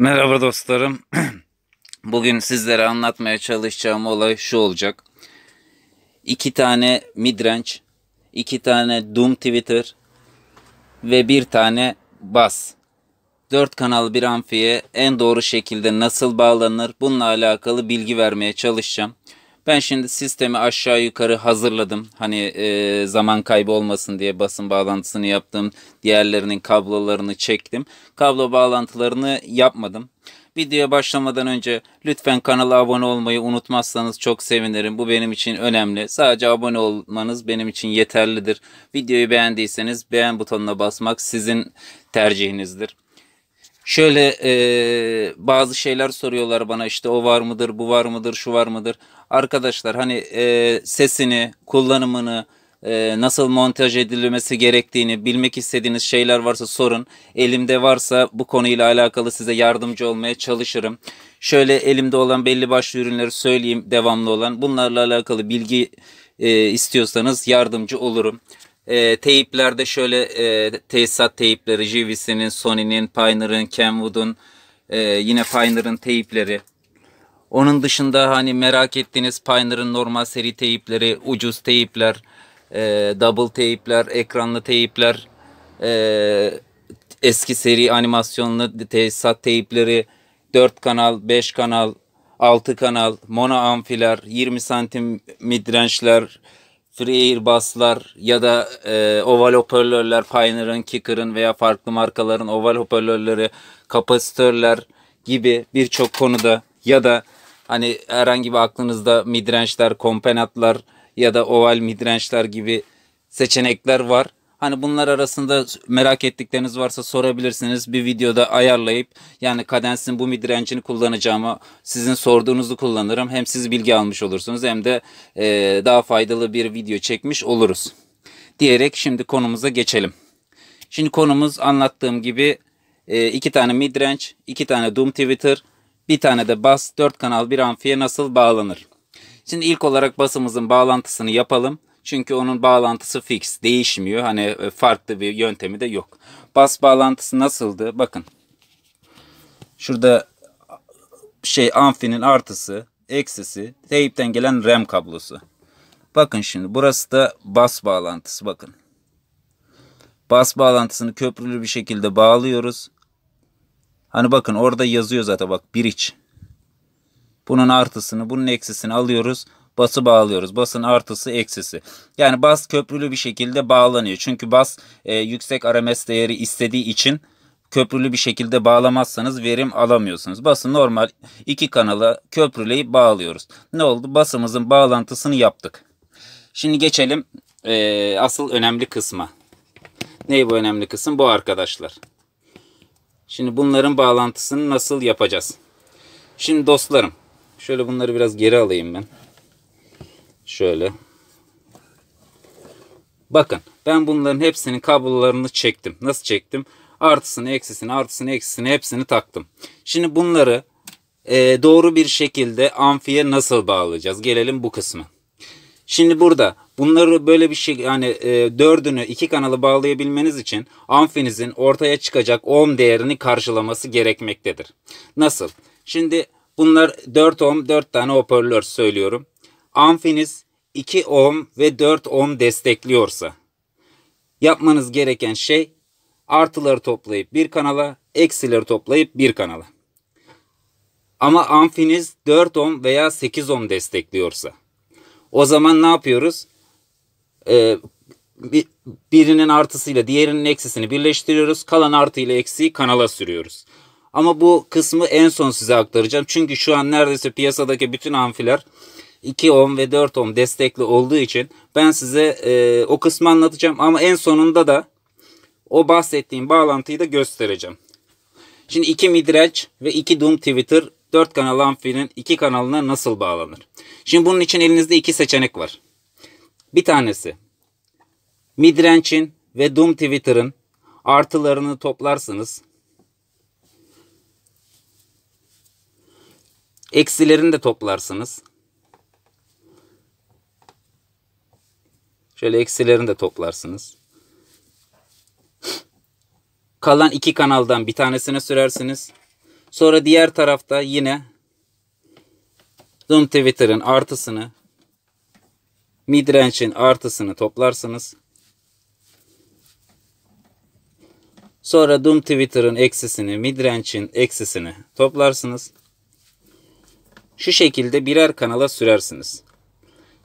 Merhaba dostlarım. Bugün sizlere anlatmaya çalışacağım olay şu olacak. İki tane midrange, iki tane doom twitter ve bir tane bas. Dört kanal bir amfiye en doğru şekilde nasıl bağlanır bununla alakalı bilgi vermeye çalışacağım. Ben şimdi sistemi aşağı yukarı hazırladım. Hani e, zaman kaybı olmasın diye basın bağlantısını yaptım. Diğerlerinin kablolarını çektim. Kablo bağlantılarını yapmadım. Videoya başlamadan önce lütfen kanala abone olmayı unutmazsanız çok sevinirim. Bu benim için önemli. Sadece abone olmanız benim için yeterlidir. Videoyu beğendiyseniz beğen butonuna basmak sizin tercihinizdir. Şöyle e, bazı şeyler soruyorlar bana işte o var mıdır, bu var mıdır, şu var mıdır. Arkadaşlar hani e, sesini, kullanımını, e, nasıl montaj edilmesi gerektiğini bilmek istediğiniz şeyler varsa sorun. Elimde varsa bu konuyla alakalı size yardımcı olmaya çalışırım. Şöyle elimde olan belli başlı ürünleri söyleyeyim devamlı olan. Bunlarla alakalı bilgi e, istiyorsanız yardımcı olurum. E, teyiplerde şöyle e, tesisat teyipleri, JVC'nin, Sony'nin, Pioneer'ın, Kenwood'un, e, yine Pioneer'ın teyipleri. Onun dışında hani merak ettiğiniz Pioneer'ın normal seri teyipleri, ucuz teyipler, e, double teyipler, ekranlı teyipler, e, eski seri animasyonlu tesisat teyipleri, 4 kanal, 5 kanal, 6 kanal, mono amfiler, 20 santim midrange'ler, free airbuslar ya da e, oval hoparlörler Pioneer'ın, Kicker'ın veya farklı markaların oval hoparlörleri, kapasitörler gibi birçok konuda ya da hani herhangi bir aklınızda midrange'ler, kompenatlar ya da oval midrange'ler gibi seçenekler var. Hani bunlar arasında merak ettikleriniz varsa sorabilirsiniz. Bir videoda ayarlayıp yani kadensin bu midirencini kullanacağımı sizin sorduğunuzu kullanırım. Hem siz bilgi almış olursunuz hem de e, daha faydalı bir video çekmiş oluruz. Diyerek şimdi konumuza geçelim. Şimdi konumuz anlattığım gibi e, iki tane midrange, iki tane Doom Twitter, bir tane de bas 4 kanal bir amfiye nasıl bağlanır? Şimdi ilk olarak basımızın bağlantısını yapalım. Çünkü onun bağlantısı fix, değişmiyor. Hani e, farklı bir yöntemi de yok. Bas bağlantısı nasıldı? Bakın. Şurada şey amfinin artısı, eksisi, teypten gelen RAM kablosu. Bakın şimdi burası da bas bağlantısı bakın. Bas bağlantısını köprülü bir şekilde bağlıyoruz. Hani bakın orada yazıyor zaten bak bir iç. Bunun artısını bunun eksisini alıyoruz bası bağlıyoruz. Basın artısı eksisi. Yani bas köprülü bir şekilde bağlanıyor. Çünkü bas e, yüksek RMS değeri istediği için köprülü bir şekilde bağlamazsanız verim alamıyorsunuz. Basın normal iki kanala köprüleyip bağlıyoruz. Ne oldu? Basımızın bağlantısını yaptık. Şimdi geçelim e, asıl önemli kısma. Ne bu önemli kısım? Bu arkadaşlar. Şimdi bunların bağlantısını nasıl yapacağız? Şimdi dostlarım şöyle bunları biraz geri alayım ben. Şöyle. Bakın ben bunların hepsinin kablolarını çektim. Nasıl çektim? Artısını, eksisini, artısını, eksisini hepsini taktım. Şimdi bunları e, doğru bir şekilde amfiye nasıl bağlayacağız? Gelelim bu kısmı. Şimdi burada bunları böyle bir şey yani e, dördünü iki kanalı bağlayabilmeniz için amfinizin ortaya çıkacak ohm değerini karşılaması gerekmektedir. Nasıl? Şimdi bunlar 4 ohm 4 tane hoparlör söylüyorum amfiniz 2 ohm ve 4 ohm destekliyorsa yapmanız gereken şey artıları toplayıp bir kanala, eksileri toplayıp bir kanala. Ama amfiniz 4 ohm veya 8 ohm destekliyorsa o zaman ne yapıyoruz? Ee, birinin artısıyla diğerinin eksisini birleştiriyoruz. Kalan artı ile eksiği kanala sürüyoruz. Ama bu kısmı en son size aktaracağım. Çünkü şu an neredeyse piyasadaki bütün amfiler 2 ohm ve 4 ohm destekli olduğu için ben size e, o kısmı anlatacağım ama en sonunda da o bahsettiğim bağlantıyı da göstereceğim. Şimdi 2 midreç ve 2 dum twitter 4 kanal amfinin 2 kanalına nasıl bağlanır? Şimdi bunun için elinizde 2 seçenek var. Bir tanesi midrençin ve dum twitter'ın artılarını toplarsınız. Eksilerini de toplarsınız. Şöyle eksilerini de toplarsınız. Kalan iki kanaldan bir tanesine sürersiniz. Sonra diğer tarafta yine Zoom Twitter'ın artısını Midrange'in artısını toplarsınız. Sonra Doom Twitter'ın eksisini, Midrange'in eksisini toplarsınız. Şu şekilde birer kanala sürersiniz.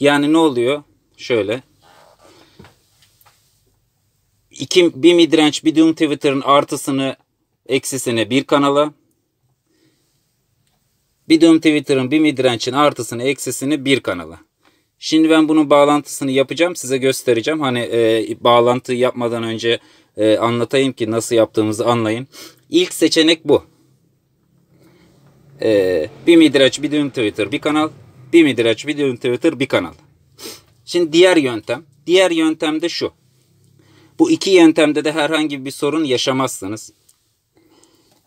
Yani ne oluyor? Şöyle iki, bir midrenç bir düğüm Twitter'ın artısını eksisini bir kanala. Bir düğüm Twitter'ın bir midrençin artısını eksisini bir kanala. Şimdi ben bunun bağlantısını yapacağım size göstereceğim. Hani e, bağlantıyı yapmadan önce e, anlatayım ki nasıl yaptığımızı anlayın. İlk seçenek bu. E, bir midraç bir düğüm Twitter bir kanal. Bir midraç bir düğüm Twitter bir kanal. Şimdi diğer yöntem. Diğer yöntem de şu. Bu iki yöntemde de herhangi bir sorun yaşamazsınız.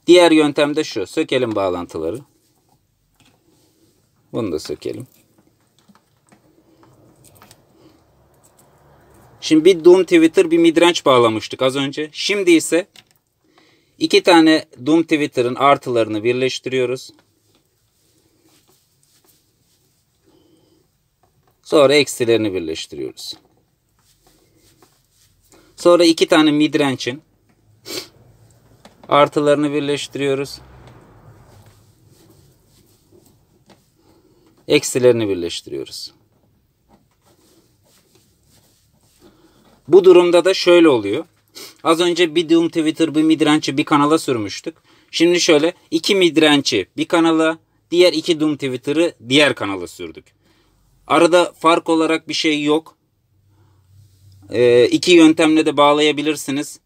Diğer yöntemde şu. Sökelim bağlantıları. Bunu da sökelim. Şimdi bir Doom Twitter bir midrenç bağlamıştık az önce. Şimdi ise iki tane Doom Twitter'ın artılarını birleştiriyoruz. Sonra eksilerini birleştiriyoruz. Sonra iki tane midrençin artılarını birleştiriyoruz. Eksilerini birleştiriyoruz. Bu durumda da şöyle oluyor. Az önce bir Doom Twitter bir midrençi bir kanala sürmüştük. Şimdi şöyle iki midrençi bir kanala, diğer iki Doom Twitter'ı diğer kanala sürdük. Arada fark olarak bir şey yok. E, iki yöntemle de bağlayabilirsiniz.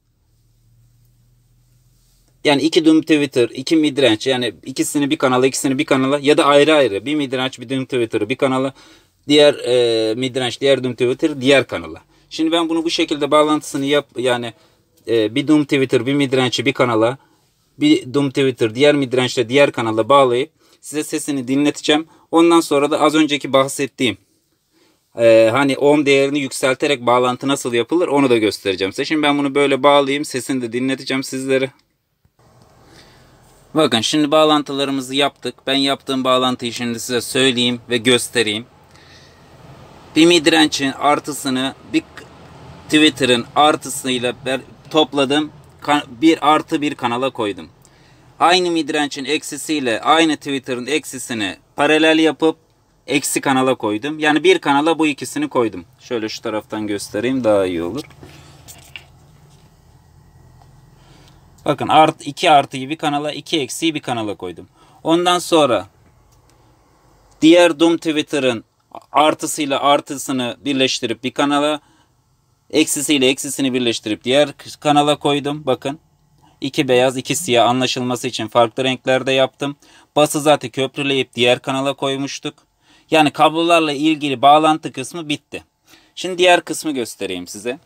Yani iki Doom Twitter, iki Midrange yani ikisini bir kanala, ikisini bir kanala ya da ayrı ayrı. Bir Midrange, bir Doom Twitter'ı bir kanala, diğer e, Midrange, diğer Doom Twitter, diğer kanala. Şimdi ben bunu bu şekilde bağlantısını yap yani e, bir Doom Twitter, bir Midrange'i bir kanala, bir Doom Twitter, diğer Midrange'le diğer kanala bağlayıp size sesini dinleteceğim. Ondan sonra da az önceki bahsettiğim e, hani ohm değerini yükselterek bağlantı nasıl yapılır onu da göstereceğim size. Şimdi ben bunu böyle bağlayayım. Sesini de dinleteceğim sizlere. Bakın şimdi bağlantılarımızı yaptık. Ben yaptığım bağlantıyı şimdi size söyleyeyim ve göstereyim. Bir dirençin artısını bir Twitter'ın artısıyla topladım. Bir artı bir kanala koydum. Aynı midrençin eksisiyle aynı Twitter'ın eksisini paralel yapıp eksi kanala koydum. Yani bir kanala bu ikisini koydum. Şöyle şu taraftan göstereyim daha iyi olur. Bakın art, 2 artıyı bir kanala 2 eksiyi bir kanala koydum. Ondan sonra diğer Doom Twitter'ın artısıyla artısını birleştirip bir kanala eksisiyle eksisini birleştirip diğer kanala koydum. Bakın iki beyaz iki siyah anlaşılması için farklı renklerde yaptım. Bası zaten köprüleyip diğer kanala koymuştuk. Yani kablolarla ilgili bağlantı kısmı bitti. Şimdi diğer kısmı göstereyim size.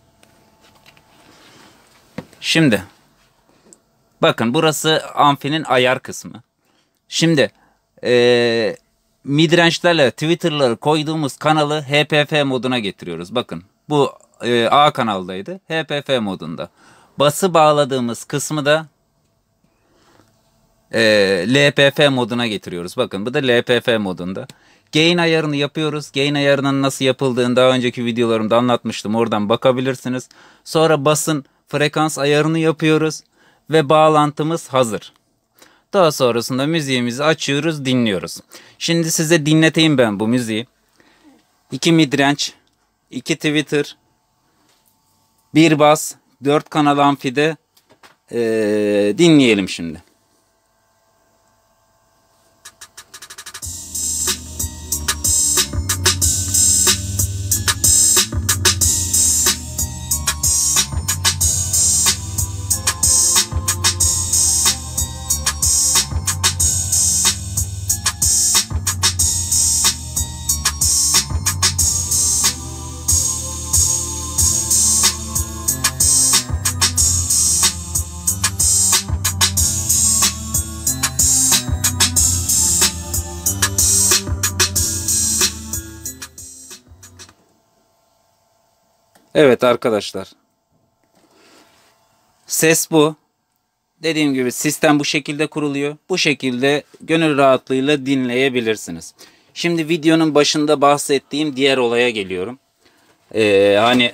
Şimdi bakın burası amfinin ayar kısmı. Şimdi ee, midrençlerle Twitter'ları koyduğumuz kanalı HPF moduna getiriyoruz. Bakın bu e, A kanaldaydı. HPF modunda. Bası bağladığımız kısmı da e, LPF moduna getiriyoruz. Bakın bu da LPF modunda. Gain ayarını yapıyoruz. Gain ayarının nasıl yapıldığını daha önceki videolarımda anlatmıştım. Oradan bakabilirsiniz. Sonra basın frekans ayarını yapıyoruz ve bağlantımız hazır. Daha sonrasında müziğimizi açıyoruz, dinliyoruz. Şimdi size dinleteyim ben bu müziği. İki midrenç, iki Twitter, bir bas, dört kanal amfide ee, dinleyelim şimdi. Evet arkadaşlar. Ses bu. Dediğim gibi sistem bu şekilde kuruluyor. Bu şekilde gönül rahatlığıyla dinleyebilirsiniz. Şimdi videonun başında bahsettiğim diğer olaya geliyorum. Ee, hani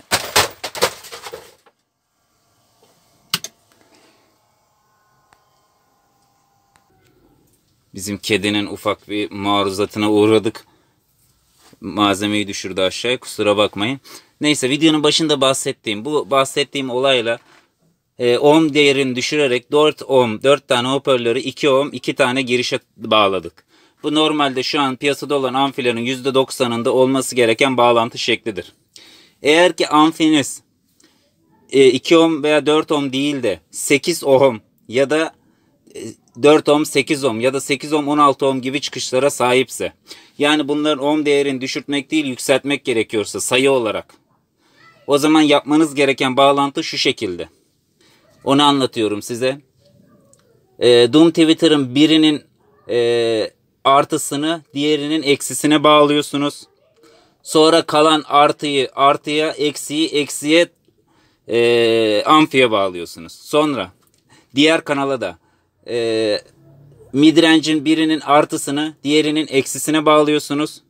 bizim kedinin ufak bir maruzatına uğradık. Malzemeyi düşürdü aşağıya. Kusura bakmayın. Neyse videonun başında bahsettiğim bu bahsettiğim olayla e, ohm değerini düşürerek 4 ohm 4 tane hoparlörü 2 ohm 2 tane girişe bağladık. Bu normalde şu an piyasada olan amfilerin %90'ında olması gereken bağlantı şeklidir. Eğer ki amfiniz 2 e, ohm veya 4 ohm değil de 8 ohm ya da 4 e, ohm 8 ohm ya da 8 ohm 16 ohm gibi çıkışlara sahipse yani bunların ohm değerini düşürtmek değil yükseltmek gerekiyorsa sayı olarak o zaman yapmanız gereken bağlantı şu şekilde. Onu anlatıyorum size. E, Doom Twitter'ın birinin e, artısını diğerinin eksisine bağlıyorsunuz. Sonra kalan artıyı artıya, eksiyi eksiye e, amfiye bağlıyorsunuz. Sonra diğer kanala da e, midrencin birinin artısını diğerinin eksisine bağlıyorsunuz.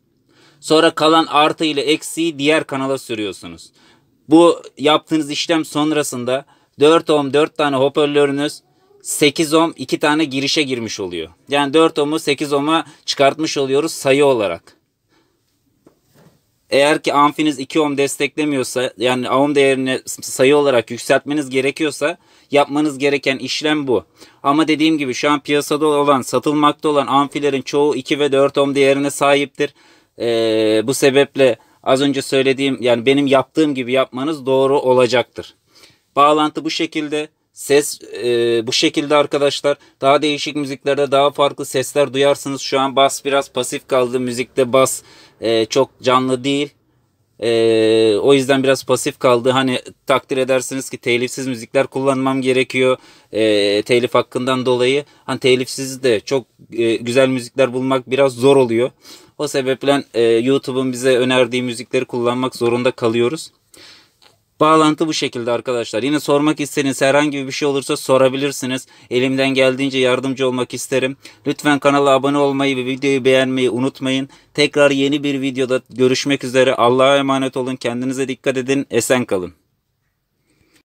Sonra kalan artı ile eksiyi diğer kanala sürüyorsunuz. Bu yaptığınız işlem sonrasında 4 ohm 4 tane hoparlörünüz 8 ohm 2 tane girişe girmiş oluyor. Yani 4 ohm'u 8 ohm'a çıkartmış oluyoruz sayı olarak. Eğer ki amfiniz 2 ohm desteklemiyorsa yani ohm değerini sayı olarak yükseltmeniz gerekiyorsa yapmanız gereken işlem bu. Ama dediğim gibi şu an piyasada olan satılmakta olan amfilerin çoğu 2 ve 4 ohm değerine sahiptir. Ee, bu sebeple az önce söylediğim yani benim yaptığım gibi yapmanız doğru olacaktır. Bağlantı bu şekilde. Ses e, bu şekilde arkadaşlar. Daha değişik müziklerde daha farklı sesler duyarsınız. Şu an bas biraz pasif kaldı. Müzikte bas e, çok canlı değil. Ee, o yüzden biraz pasif kaldı. Hani takdir edersiniz ki telifsiz müzikler kullanmam gerekiyor. Ee, telif hakkından dolayı. Hani telifsiz de çok e, güzel müzikler bulmak biraz zor oluyor. O sebeple e, YouTube'un bize önerdiği müzikleri kullanmak zorunda kalıyoruz. Bağlantı bu şekilde arkadaşlar. Yine sormak istediğiniz herhangi bir şey olursa sorabilirsiniz. Elimden geldiğince yardımcı olmak isterim. Lütfen kanala abone olmayı ve videoyu beğenmeyi unutmayın. Tekrar yeni bir videoda görüşmek üzere. Allah'a emanet olun. Kendinize dikkat edin. Esen kalın.